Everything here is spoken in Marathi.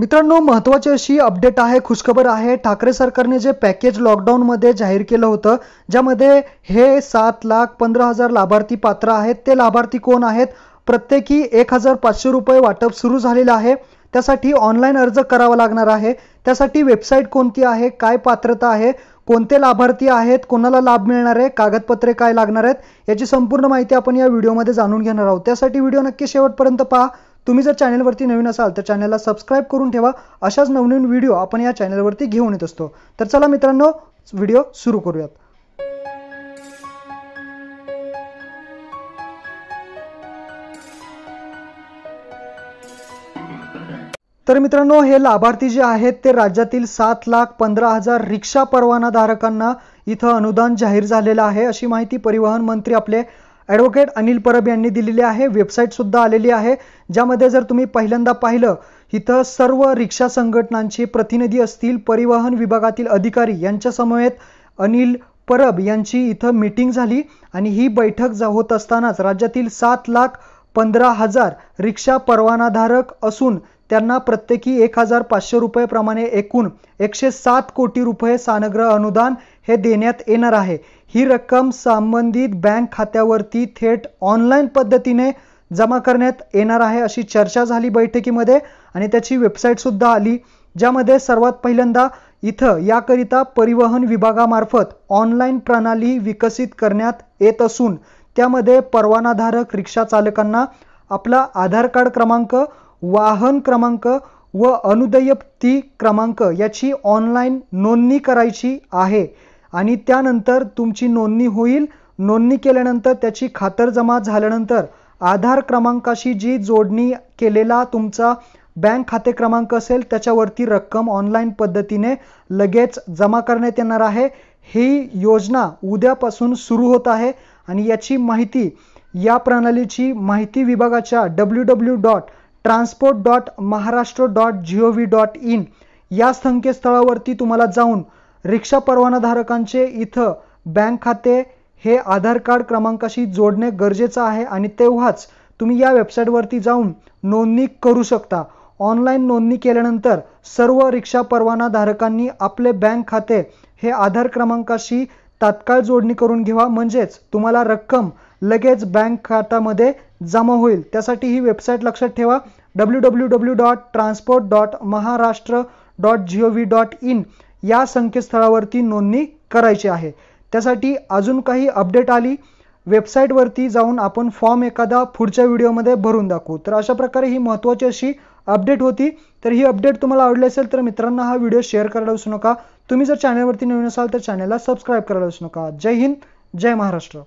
मित्रांनो महत्वाची अशी अपडेट आहे खुशखबर आहे ठाकरे सरकारने जे पॅकेज लॉकडाऊनमध्ये जाहीर केलं होतं ज्यामध्ये हे सात लाख पंधरा हजार लाभार्थी पात्र आहेत ते लाभार्थी कोण आहेत प्रत्येकी एक हजार पाचशे रुपये वाटप सुरू झालेलं आहे त्यासाठी ऑनलाईन अर्ज करावा लागणार आहे त्यासाठी वेबसाईट कोणती आहे काय पात्रता आहे कोणते लाभार्थी आहेत कोणाला लाभ मिळणार आहे कागदपत्रे काय लागणार आहेत याची संपूर्ण माहिती आपण या व्हिडिओमध्ये जाणून घेणार आहोत त्यासाठी व्हिडिओ नक्की शेवटपर्यंत पहा तुम्ही जर चॅनलवरती नवीन असाल तर चॅनलला सबस्क्राईब करून ठेवा अशाच नवनवीन व्हिडिओ आपण या चॅनलवरती घेऊन येत असतो तर चला मित्रांनो व्हिडिओ सुरू करूयात तर मित्रांनो हे लाभार्थी जे आहेत ते राज्यातील सात लाख पंधरा हजार रिक्षा परवानाधारकांना इथं अनुदान जाहीर झालेलं आहे अशी माहिती परिवहन मंत्री आपले ॲडव्होकेट अनिल परब यांनी दिलेली आहे वेबसाईटसुद्धा आलेली आहे ज्यामध्ये जर तुम्ही पहिल्यांदा पाहिलं इथं सर्व रिक्षा संघटनांचे प्रतिनिधी असतील परिवहन विभागातील अधिकारी यांच्यासमवेत अनिल परब यांची इथं मीटिंग झाली आणि ही बैठक होत असतानाच राज्यातील सात लाख पंधरा हजार रिक्षा परवानाधारक असून त्यांना प्रत्येकी एक हजार पाचशे प्रमाणे एकूण एकशे सात कोटी रुपये सानग्रह अनुदान हे देण्यात येणार आहे ही रक्कम संबंधित बँक खात्यावरती थेट ऑनलाईन पद्धतीने जमा करण्यात येणार आहे अशी चर्चा झाली बैठकीमध्ये आणि त्याची वेबसाईटसुद्धा आली ज्यामध्ये सर्वात पहिल्यांदा इथं याकरिता परिवहन विभागामार्फत ऑनलाईन प्रणाली विकसित करण्यात येत असून त्यामध्ये परवानाधारक रिक्षा चालकांना आपला आधार कार्ड क्रमांक वाहन क्रमांक व अनुदयप्ती क्रमांक याची ऑनलाईन नोंदणी करायची आहे आणि त्यानंतर तुमची नोंदणी होईल नोंदणी केल्यानंतर त्याची खातरजमा झाल्यानंतर आधार क्रमांकाशी जी जोडणी केलेला तुमचा बँक खाते क्रमांक असेल त्याच्यावरती रक्कम ऑनलाईन पद्धतीने लगेच जमा करण्यात येणार आहे ही योजना उद्यापासून सुरू होत आहे आणि याची माहिती या प्रणालीची माहिती विभागाच्या W W dot transport dot Maharashtra dot G O V dot in या संकेतस्थळावरती तुम्हाला जाऊन रिक्षा परवानाधारकांचे इथं बँक खाते हे आधार कार्ड क्रमांकाशी जोडणे गरजेचं आहे आणि तेव्हाच तुम्ही या वेबसाईटवरती जाऊन नोंदणी करू शकता ऑनलाईन नोंदणी केल्यानंतर सर्व रिक्षा परवानाधारकांनी आपले बँक खाते हे आधार क्रमांकाशी तात्काळ जोडणी करून घ्यावा म्हणजेच तुम्हाला रक्कम लगेच बँक खात्यामध्ये जमा होईल त्यासाठी ही वेबसाईट लक्षात ठेवा W W W dot transport dot Maharashtra dot G O V dot in या संकेतस्थळावरती नोंदणी करायची आहे त्यासाठी अजून काही अपडेट आली वेबसाईटवरती जाऊन आपण फॉर्म एखादा पुढच्या व्हिडिओमध्ये भरून दाखवू तर अशा प्रकारे ही महत्वाची अशी अपडेट होती तर ही अपडेट तुम्हाला आवडली असेल तर मित्रांना हा व्हिडिओ शेअर करायला विसरू नका तुम्ही जर चॅनलवरती नवीन असाल तर चॅनलला सबस्क्राईब करायला विसरू नका जय हिंद जय महाराष्ट्र